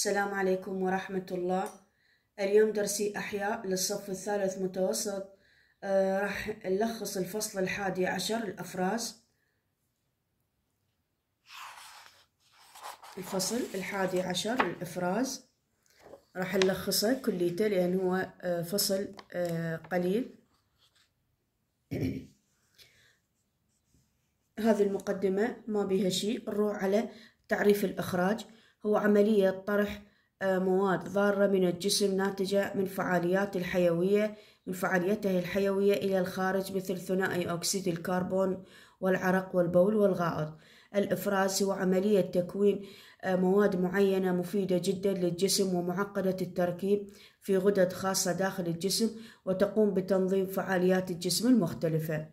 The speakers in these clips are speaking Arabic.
السلام عليكم ورحمة الله اليوم درسي أحياء للصف الثالث متوسط آه، راح نلخص الفصل الحادي عشر الأفراز الفصل الحادي عشر الإفراز راح نلخصه كليته لأن هو آه، فصل آه، قليل هذه المقدمة ما بها شيء نروح على تعريف الإخراج هو عملية طرح آه، مواد ضارة من الجسم ناتجة من فعاليات الحيوية من فعاليته الحيوية إلى الخارج مثل ثنائي أكسيد الكربون والعرق والبول والغائط الإفراز هو عملية تكوين آه، مواد معينة مفيدة جدا للجسم ومعقدة التركيب في غدد خاصة داخل الجسم وتقوم بتنظيم فعاليات الجسم المختلفة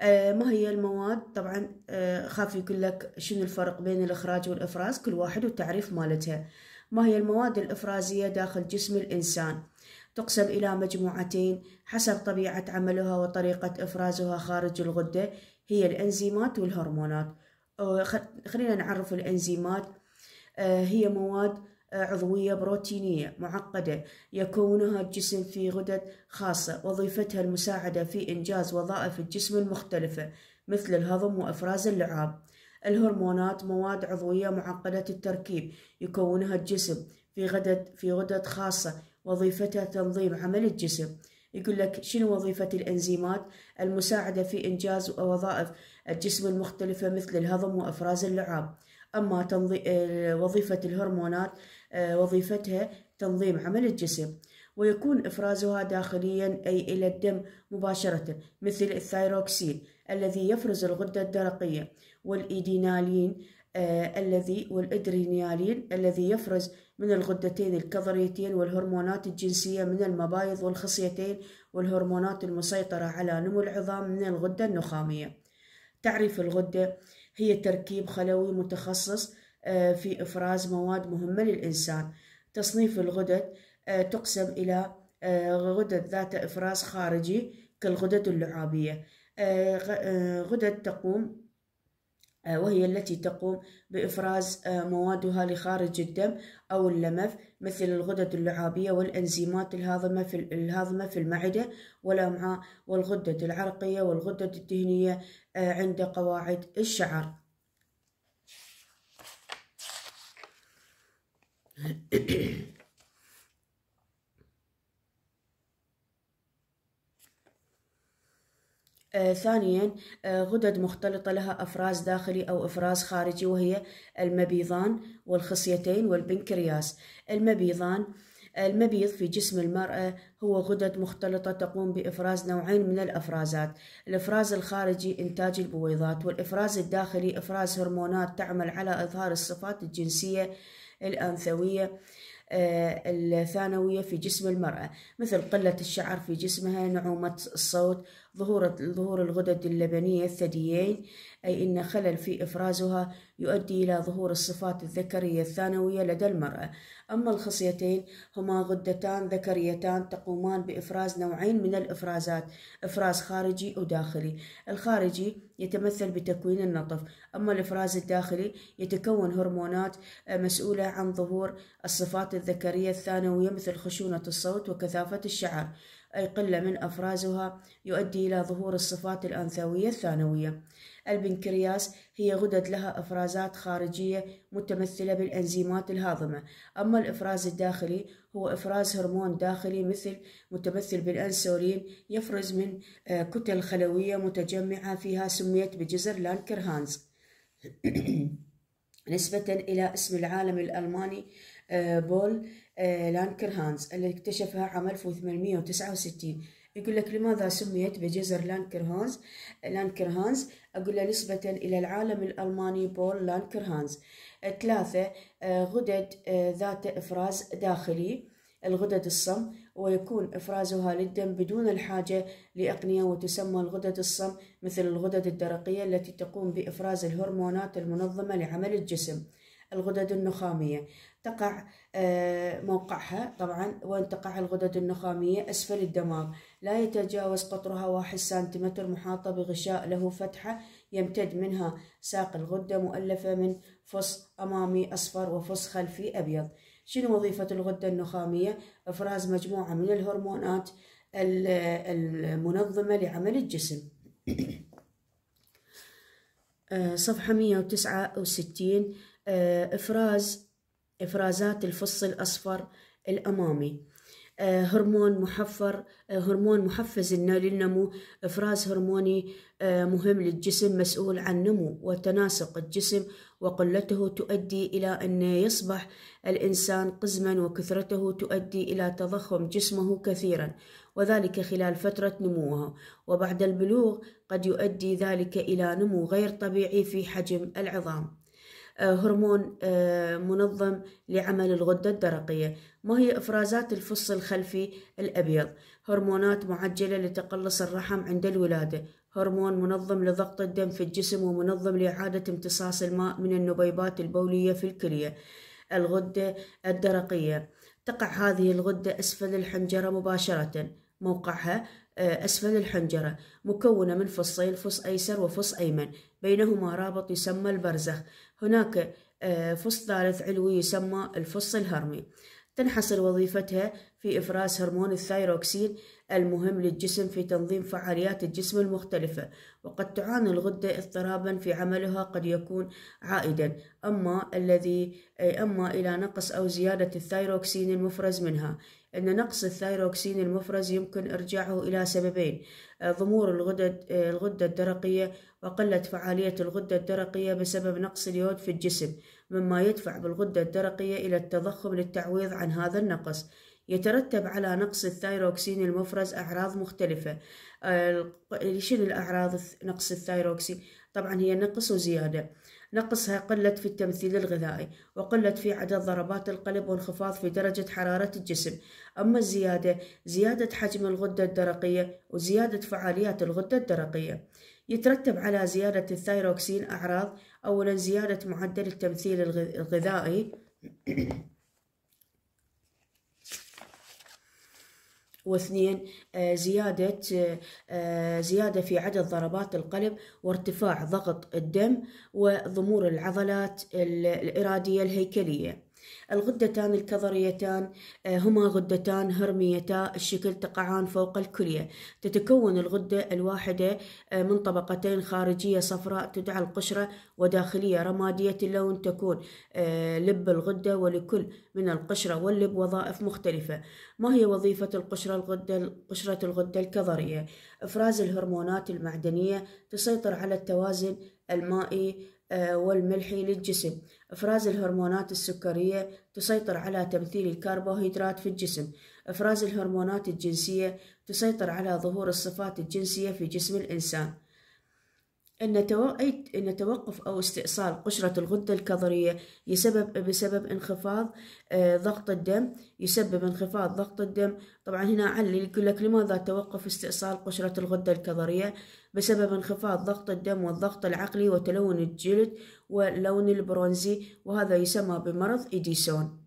آه، ما هي المواد طبعا آه، خاف يقول لك شنو الفرق بين الإخراج والإفراز كل واحد والتعريف مالتها ما هي المواد الإفرازية داخل جسم الإنسان تقسم إلى مجموعتين حسب طبيعة عملها وطريقة إفرازها خارج الغدة هي الإنزيمات والهرمونات خلينا نعرف الإنزيمات آه، هي مواد عضوية بروتينية معقدة يكونها الجسم في غدد خاصة وظيفتها المساعدة في إنجاز وظائف الجسم المختلفة مثل الهضم وإفراز اللعاب الهرمونات مواد عضوية معقدة التركيب يكونها الجسم في غدد في غدد خاصة وظيفتها تنظيم عمل الجسم يقول لك شنو وظيفة الإنزيمات المساعدة في إنجاز وظائف الجسم المختلفة مثل الهضم وإفراز اللعاب أما تنظي... آه، وظيفة الهرمونات آه، وظيفتها تنظيم عمل الجسم ويكون إفرازها داخليا أي إلى الدم مباشرة مثل الثايروكسين الذي يفرز الغدة الدرقية والإيدينالين آه الذي والإدرينالين الذي يفرز من الغدتين الكظريتين والهرمونات الجنسية من المبايض والخصيتين والهرمونات المسيطرة على نمو العظام من الغدة النخامية تعريف الغدة هي تركيب خلوي متخصص آه، في إفراز مواد مهمة للإنسان تصنيف الغدد آه، تقسم إلى آه، غدد ذات إفراز خارجي كالغدد اللعابية غدد تقوم وهي التي تقوم بإفراز آه، موادها لخارج الدم أو اللمف مثل الغدد اللعابية والإنزيمات الهاضمة في الهاضمة في المعدة والأمعاء والغدة العرقية والغدة الدهنية آه، عند قواعد الشعر. آه، ثانيا آه، غدد مختلطة لها أفراز داخلي أو إفراز خارجي وهي المبيضان والخصيتين والبنكرياس المبيضان المبيض في جسم المرأة هو غدد مختلطة تقوم بإفراز نوعين من الأفرازات الإفراز الخارجي إنتاج البويضات والإفراز الداخلي إفراز هرمونات تعمل على إظهار الصفات الجنسية الأنثوية آه، الثانوية في جسم المرأة مثل قلة الشعر في جسمها نعومة الصوت ظهور ظهور الغدد اللبنية الثديين أي أن خلل في إفرازها يؤدي إلى ظهور الصفات الذكرية الثانوية لدى المرأة أما الخصيتين هما غدتان ذكريتان تقومان بإفراز نوعين من الإفرازات إفراز خارجي وداخلي الخارجي يتمثل بتكوين النطف أما الإفراز الداخلي يتكون هرمونات آه، مسؤولة عن ظهور الصفات الذكرية الثانوية مثل خشونة الصوت وكثافة الشعر أي قلة من أفرازها يؤدي إلى ظهور الصفات الأنثوية الثانوية البنكرياس هي غدد لها إفرازات خارجية متمثلة بالأنزيمات الهاضمة أما الإفراز الداخلي هو إفراز هرمون داخلي مثل متمثل بالأنسولين يفرز من آه، كتل خلوية متجمعة فيها سميت بجزر لانكرهانز نسبة إلى اسم العالم الألماني آه، بول آه، لانكر هانز اللي اكتشفها عام 1869 يقول لك لماذا سميت بجزر لانكر هانز لانكر هانز أقول له نسبة إلى العالم الألماني بول لانكر هانز ثلاثة آه، غدد ذات إفراز داخلي الغدد الصم ويكون إفرازها للدم بدون الحاجة لأقنية وتسمى الغدد الصم مثل الغدد الدرقية التي تقوم بإفراز الهرمونات المنظمة لعمل الجسم الغدد النخامية تقع آه، موقعها طبعا وين تقع الغدد النخامية أسفل الدماغ لا يتجاوز قطرها واحد سنتيمتر محاطة بغشاء له فتحة يمتد منها ساق الغدة مؤلفة من فص أمامي أصفر وفص خلفي أبيض شنو وظيفة الغدة النخامية؟ إفراز مجموعة من الهرمونات المنظمة لعمل الجسم آه، صفحة 169 آه، إفراز إفرازات الفص الأصفر الأمامي آه، هرمون محفر آه، هرمون محفز للنمو إفراز هرموني مهم للجسم مسؤول عن نمو وتناسق الجسم وقلته تؤدي إلى أن يصبح الإنسان قزما وكثرته تؤدي إلى تضخم جسمه كثيرا وذلك خلال فترة نموها وبعد البلوغ قد يؤدي ذلك إلى نمو غير طبيعي في حجم العظام آه، هرمون آه، منظم لعمل الغدة الدرقية ما هي إفرازات الفص الخلفي الأبيض هرمونات معجلة لتقلص الرحم عند الولادة هرمون منظم لضغط الدم في الجسم ومنظم لإعادة امتصاص الماء من النبيبات البولية في الكلية الغدة الدرقية تقع هذه الغدة أسفل الحنجرة مباشرة موقعها آه، أسفل الحنجرة مكونة من فصين فص أيسر وفص أيمن بينهما رابط يسمى البرزخ هناك آه، فص ثالث علوي يسمى الفص الهرمي تنحصر وظيفتها في إفراز هرمون الثايروكسين المهم للجسم في تنظيم فعاليات الجسم المختلفة وقد تعاني الغدة اضطرابا في عملها قد يكون عائدا أما الذي أما إلى نقص أو زيادة الثايروكسين المفرز منها أن نقص الثايروكسين المفرز يمكن إرجاعه إلى سببين ضمور الغدد, الغدة الدرقية وقلة فعالية الغدة الدرقية بسبب نقص اليود في الجسم مما يدفع بالغدة الدرقية إلى التضخم للتعويض عن هذا النقص يترتب على نقص الثايروكسين المفرز أعراض مختلفة شنو الأعراض نقص الثايروكسين طبعا هي نقص وزيادة نقصها قلة في التمثيل الغذائي وقلة في عدد ضربات القلب وانخفاض في درجة حرارة الجسم أما الزيادة زيادة حجم الغدة الدرقية وزيادة فعاليات الغدة الدرقية يترتب على زيادة الثايروكسين أعراض أولا زيادة معدل التمثيل الغذائي واثنين آه، زيادة آه، آه، زيادة في عدد ضربات القلب وارتفاع ضغط الدم وضمور العضلات الإرادية الهيكلية الغدتان الكظريتان آه، هما غدتان هرميتا الشكل تقعان فوق الكلية تتكون الغدة الواحدة آه، من طبقتين خارجية صفراء تدعى القشرة وداخلية رمادية اللون تكون آه، لب الغدة ولكل من القشرة واللب وظائف مختلفة ما هي وظيفة القشرة الغدة قشرة الغدة الكظرية إفراز الهرمونات المعدنية تسيطر على التوازن المائي آه، والملح للجسم إفراز الهرمونات السكرية تسيطر على تمثيل الكربوهيدرات في الجسم إفراز الهرمونات الجنسية تسيطر على ظهور الصفات الجنسية في جسم الإنسان أن ان توقف أو استئصال قشرة الغدة الكظرية يسبب بسبب انخفاض آه، ضغط الدم يسبب انخفاض ضغط الدم طبعا هنا علل يقول لك لماذا توقف استئصال قشرة الغدة الكظرية بسبب انخفاض ضغط الدم والضغط العقلي وتلون الجلد واللون البرونزي وهذا يسمى بمرض إديسون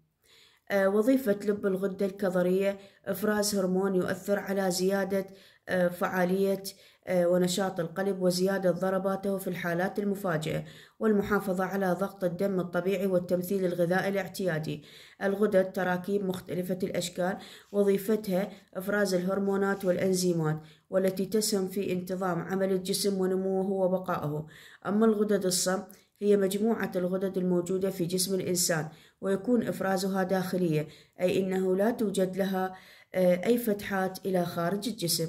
آه، وظيفة لب الغدة الكظرية إفراز هرمون يؤثر على زيادة آه، فعالية آه، ونشاط القلب وزيادة ضرباته في الحالات المفاجئة والمحافظة على ضغط الدم الطبيعي والتمثيل الغذائي الاعتيادي الغدد تراكيب مختلفة الأشكال وظيفتها إفراز الهرمونات والأنزيمات والتي تسهم في انتظام عمل الجسم ونموه وبقائه أما الغدد الصم هي مجموعة الغدد الموجودة في جسم الإنسان ويكون إفرازها داخلية أي أنه لا توجد لها آه، أي فتحات إلى خارج الجسم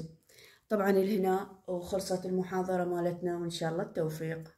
طبعا لهنا وخلصت المحاضرة مالتنا وإن شاء الله التوفيق